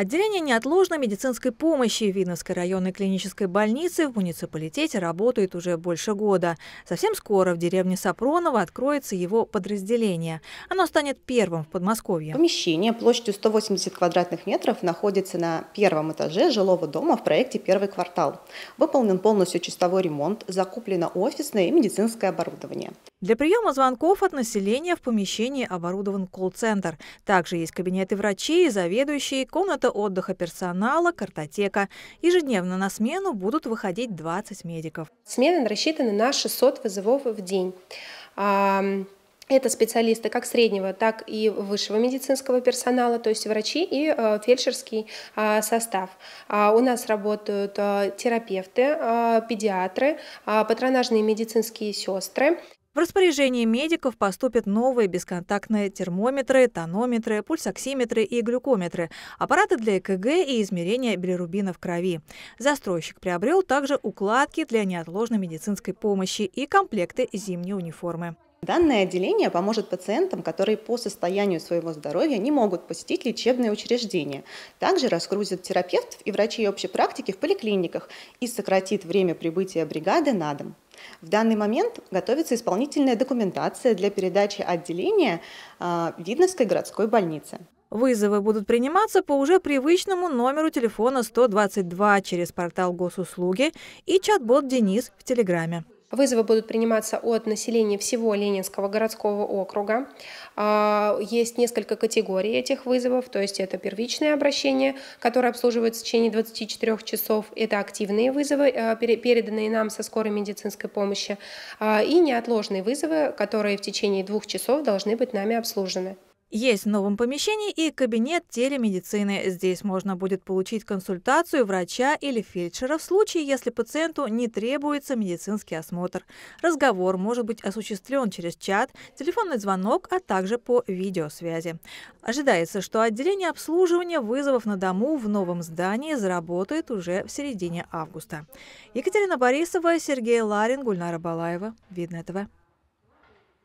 Отделение неотложной медицинской помощи Видновской районной клинической больницы в муниципалитете работает уже больше года. Совсем скоро в деревне Сапронова откроется его подразделение. Оно станет первым в Подмосковье. Помещение площадью 180 квадратных метров находится на первом этаже жилого дома в проекте «Первый квартал». Выполнен полностью чистовой ремонт, закуплено офисное и медицинское оборудование. Для приема звонков от населения в помещении оборудован колл-центр. Также есть кабинеты врачей, заведующие, комната отдыха персонала, картотека. Ежедневно на смену будут выходить 20 медиков. Смены рассчитаны на 600 вызовов в день. Это специалисты как среднего, так и высшего медицинского персонала, то есть врачи и э, фельдшерский а, состав. А, у нас работают э, терапевты, э, педиатры, а, патронажные медицинские сестры. В распоряжение медиков поступят новые бесконтактные термометры, тонометры, пульсоксиметры и глюкометры, аппараты для ЭКГ и измерения билирубина в крови. Застройщик приобрел также укладки для неотложной медицинской помощи и комплекты зимней униформы. Данное отделение поможет пациентам, которые по состоянию своего здоровья не могут посетить лечебные учреждения. Также разгрузит терапевтов и врачей общей практики в поликлиниках и сократит время прибытия бригады на дом. В данный момент готовится исполнительная документация для передачи отделения а, Видновской городской больницы. Вызовы будут приниматься по уже привычному номеру телефона 122 через портал госуслуги и чат-бот «Денис» в Телеграме. Вызовы будут приниматься от населения всего Ленинского городского округа. А, есть несколько категорий этих вызовов, то есть это первичное обращение, которое обслуживается в течение 24 часов, это активные вызовы, а, переданные нам со скорой медицинской помощи, а, и неотложные вызовы, которые в течение двух часов должны быть нами обслужены. Есть в новом помещении и кабинет телемедицины. Здесь можно будет получить консультацию врача или фельдшера в случае, если пациенту не требуется медицинский осмотр. Разговор может быть осуществлен через чат, телефонный звонок, а также по видеосвязи. Ожидается, что отделение обслуживания вызовов на дому в новом здании заработает уже в середине августа. Екатерина Борисова, Сергей Ларин, Гульнара Балаева. Видно этого.